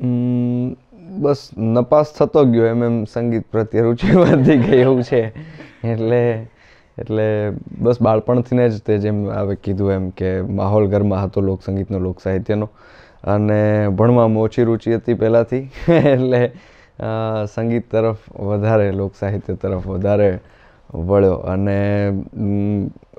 બસ નપાસ થતો ગયો એમ એમ સંગીત પ્રત્યે રુચિ વધી ગઈ એવું છે એટલે એટલે બસ બાળપણથીને જ તે જેમ આવે કીધું એમ કે માહોલ ઘરમાં હતો લોકસંગીતનો લોકસાહિત્યનો અને ભણવામાં ઓછી રુચિ હતી પહેલાંથી એટલે સંગીત તરફ વધારે લોકસાહિત્ય તરફ વધારે વળ્યો અને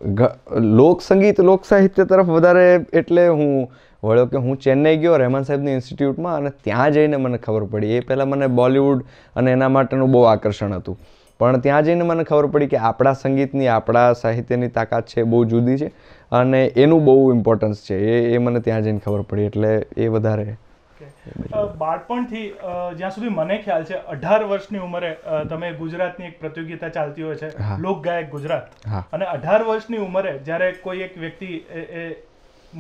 લોકસંગીત સંગીત લોક સાહિત્ય તરફ વધારે એટલે હું વળ્યો કે હું ચેન્નઈ ગયો રહેમાન સાહેબની ઇન્સ્ટિટ્યૂટમાં અને ત્યાં જઈને મને ખબર પડી એ પહેલાં મને બોલિવૂડ અને એના માટેનું બહુ આકર્ષણ હતું પણ ત્યાં જઈને મને ખબર પડી કે આપણા સંગીતની આપણા સાહિત્યની તાકાત છે બહુ જુદી છે અને એનું બહુ ઇમ્પોર્ટન્સ છે એ એ મને ત્યાં જઈને ખબર પડી એટલે એ વધારે ઓકે બાળપણથી જ્યાં સુધી મને ખ્યાલ છે અઢાર વર્ષની ઉંમરે તમે ગુજરાતની એક પ્રતિયોગિતા ચાલતી હોય છે લોકગાયક ગુજરાત અને અઢાર વર્ષની ઉંમરે જ્યારે કોઈ એક વ્યક્તિ એ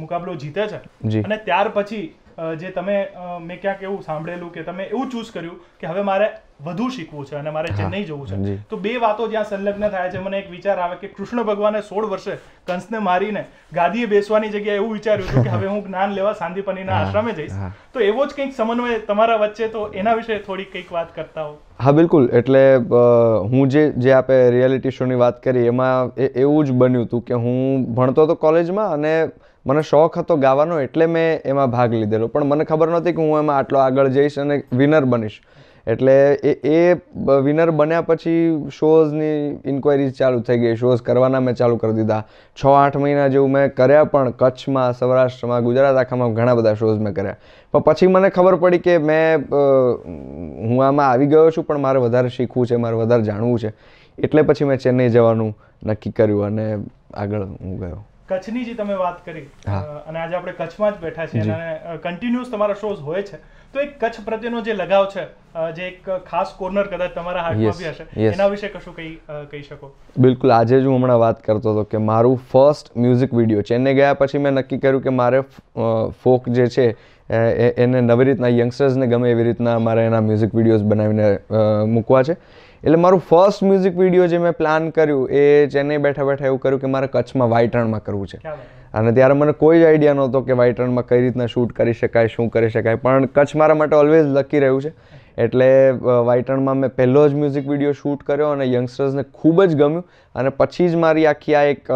મુકાબલો જીતે છે અને ત્યાર પછી જે તમે મેં ક્યાંક એવું સાંભળેલું કે તમે એવું ચૂઝ કર્યું કે હવે મારે વધુ શીખવું છે અને મારે ચેન્નઈ જવું છે તો બે વાતો જ્યાં સંલગ્ન થાય છે મને એક વિચાર આવે કે કૃષ્ણ ભગવાને સોળ વર્ષે કંસને મારીને ગાદીએ બેસવાની જગ્યાએ એવું વિચાર્યું હતું કે હવે હું જ્ઞાન લેવા સાંદીપનીના આશ્રમે જઈશ તો એવો જ કંઈક સમન્વય તમારા વચ્ચે તો એના વિશે થોડી કંઈક વાત કરતા હો હા બિલકુલ એટલે હું જે જે આપણે રિયાલિટી શોની વાત કરી એમાં એવું જ બન્યું હતું કે હું ભણતો હતો કોલેજમાં અને મને શોખ હતો ગાવાનો એટલે મેં એમાં ભાગ લીધેલો પણ મને ખબર નહોતી કે હું એમાં આટલો આગળ જઈશ અને વિનર બનીશ એટલે એ એ વિનર બન્યા પછી શોઝની ઇન્ક્વાયરીઝ ચાલુ થઈ ગઈ શોઝ કરવાના મેં ચાલુ કરી દીધા છ આઠ મહિના જેવું મેં કર્યા પણ કચ્છમાં સૌરાષ્ટ્રમાં ગુજરાત આખામાં ઘણા બધા શોઝ મેં કર્યા પણ પછી મને ખબર પડી કે મેં હું આમાં આવી ગયો છું પણ મારે વધારે શીખવું છે મારે વધારે જાણવું છે એટલે પછી મેં ચેન્નઈ જવાનું નક્કી કર્યું અને આગળ હું ગયો કચ્છની જે તમે વાત કરી અને આજે આપણે કચ્છમાં જ બેઠા છીએ અને કન્ટિન્યુઅસ તમારા શોઝ હોય છે તો એક કચ્છ પ્રત્યેનો જે લગાવ છે જે એક ખાસ કોર્નર કદાચ તમારા હાથમાં બી હશે એના વિશે કશું કહી કહી શકો બિલકુલ આજે જ હું હમણાં વાત કરતો હતો કે મારું ફર્સ્ટ મ્યુઝિક વિડીયો ચેન્નઈ ગયા પછી મેં નક્કી કર્યું કે મારે ફોક જે છે એને નવી રીતના યંગસ્ટર્સને ગમે એવી રીતના મારે એના મ્યુઝિક વિડીયોઝ બનાવીને મૂકવા છે એટલે મારું ફર્સ્ટ મ્યુઝિક વિડીયો જે મેં પ્લાન કર્યું એ ચેન્નઈ બેઠા બેઠા એવું કર્યું કે મારે કચ્છમાં વાયટણમાં કરવું છે અને ત્યારે મને કોઈ જ આઈડિયા નહોતો કે વાઇટ રણમાં કઈ રીતના શૂટ કરી શકાય શું કરી શકાય પણ કચ્છ મારા માટે ઓલવેઝ લકી રહ્યું છે એટલે વાઇટ રણમાં મેં પહેલો જ મ્યુઝિક વિડીયો શૂટ કર્યો અને યંગસ્ટર્સને ખૂબ જ ગમ્યું અને પછી જ મારી આખી આ એક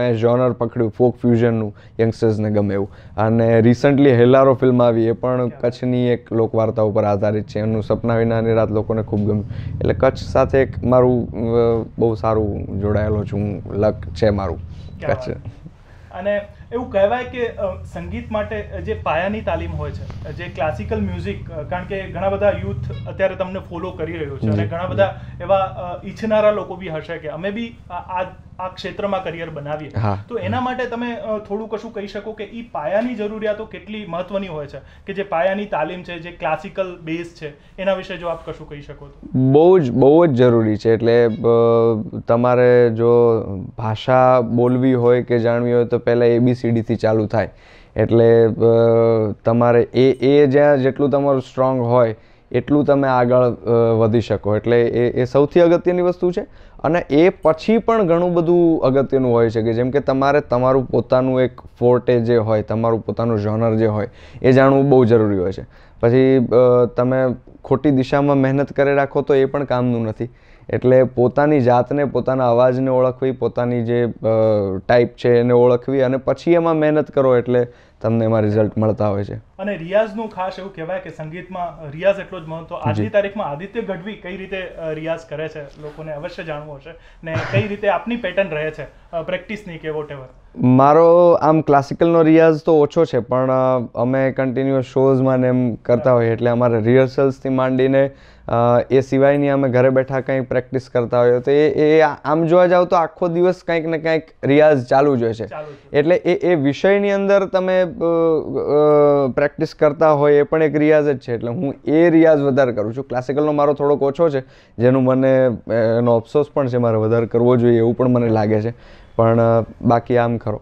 મેં જોનર પકડ્યું ફોક ફ્યુઝનનું યંગસ્ટર્સને ગમે એવું અને રિસન્ટલી હેલારો ફિલ્મ આવી એ પણ કચ્છની એક લોકવાર્તા ઉપર આધારિત છે એનું સપના વિના રાત લોકોને ખૂબ ગમ્યું એટલે કચ્છ સાથે એક મારું બહુ સારું જોડાયેલો છું લક છે મારું કચ્છ અને એવું કહેવાય કે સંગીત માટે જે પાયાની તાલીમ હોય છે જે ક્લાસિકલ મ્યુઝિક કારણ કે ઘણા બધા યુથ અત્યારે તમને ફોલો કરી રહ્યું છે અને ઘણા બધા એવા ઈચ્છનારા લોકો બી હશે કે અમે બી આ આ ક્ષેત્રમાં કરિયર બનાવીએ તો એના માટે તમે થોડું કશું કહી શકો કે એ પાયાની જરૂરિયાતો કેટલી મહત્વની હોય છે કે જે પાયાની તાલીમ છે જે ક્લાસિકલ બેઝ છે એના વિશે જો આપ કશું કહી શકો બહુ જ બહુ જ જરૂરી છે એટલે તમારે જો ભાષા બોલવી હોય કે જાણવી હોય તો પહેલાં એબીસીડીથી ચાલુ થાય એટલે તમારે એ એ જ્યાં જેટલું તમારું સ્ટ્રોંગ હોય એટલું તમે આગળ વધી શકો એટલે એ એ સૌથી અગત્યની વસ્તુ છે અને એ પછી પણ ઘણું બધું અગત્યનું હોય છે કે જેમ કે તમારે તમારું પોતાનું એક ફોર્ટે જે હોય તમારું પોતાનું જોનર જે હોય એ જાણવું બહુ જરૂરી હોય છે પછી તમે ખોટી દિશામાં મહેનત કરી રાખો તો એ પણ કામનું નથી એટલે પોતાની જાતને પોતાના અવાજને ઓળખવી પોતાની જે ટાઈપ છે એને ઓળખવી અને પછી એમાં મહેનત કરો એટલે તમને એમાં રિઝલ્ટ મળતા હોય છે અને રિયાઝનું ખાસ એવું કહેવાય કે સંગીતમાં રિયાઝ એટલો જ મહત્વ આજની તારીખમાં આદિત્ય ગઢવી કઈ રીતે રિયાઝ કરે છે લોકોને અવશ્ય જાણવું હશે ને કઈ રીતે આપની પેટર્ન રહે છે પ્રેક્ટિસની કે વોટેવર મારો આમ ક્લાસિકલનો રિયાઝ તો ઓછો છે પણ અમે કન્ટિન્યુઅસ શોઝમાં ને એમ કરતા હોઈએ એટલે અમારે રિહર્સલ્સથી માંડીને એ સિવાયની અમે ઘરે બેઠા કંઈક પ્રેક્ટિસ કરતા હોઈએ તો એ એ આમ જોવા જાઓ તો આખો દિવસ કંઈક ને કંઈક રિયાઝ ચાલુ જ હોય છે એટલે એ એ વિષયની અંદર તમે પ્રેક્ટિસ કરતા હોય એ પણ એક રિયાઝ જ છે એટલે હું એ રિયાઝ વધારે કરું છું ક્લાસિકલનો મારો થોડોક ઓછો છે જેનું મને એનો અફસોસ પણ છે મારે વધારે કરવો જોઈએ એવું પણ મને લાગે છે પણ બાકી આમ ખરો